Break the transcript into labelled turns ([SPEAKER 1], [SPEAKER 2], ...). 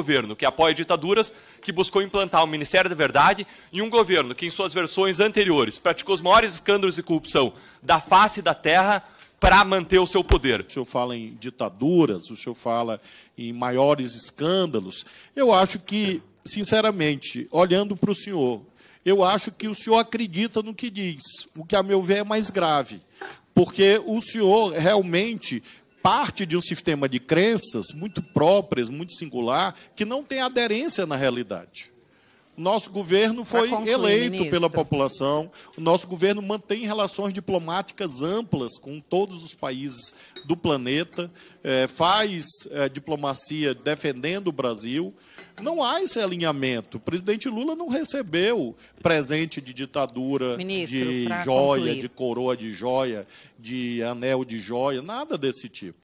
[SPEAKER 1] governo que apoia ditaduras, que buscou implantar um Ministério da Verdade e um governo que, em suas versões anteriores, praticou os maiores escândalos de corrupção da face da terra para manter
[SPEAKER 2] o seu poder. O senhor fala em ditaduras, o senhor fala em maiores escândalos. Eu acho que, sinceramente, olhando para o senhor, eu acho que o senhor acredita no que diz, o que, a meu ver, é mais grave. Porque o senhor realmente parte de um sistema de crenças muito próprias, muito singular, que não tem aderência na realidade. Nosso governo foi concluir, eleito ministro. pela população. O nosso governo mantém relações diplomáticas amplas com todos os países do planeta, é, faz é, diplomacia defendendo o Brasil. Não há esse alinhamento. O presidente Lula não recebeu presente de ditadura, ministro, de joia, concluir. de coroa de joia, de anel de joia, nada desse tipo.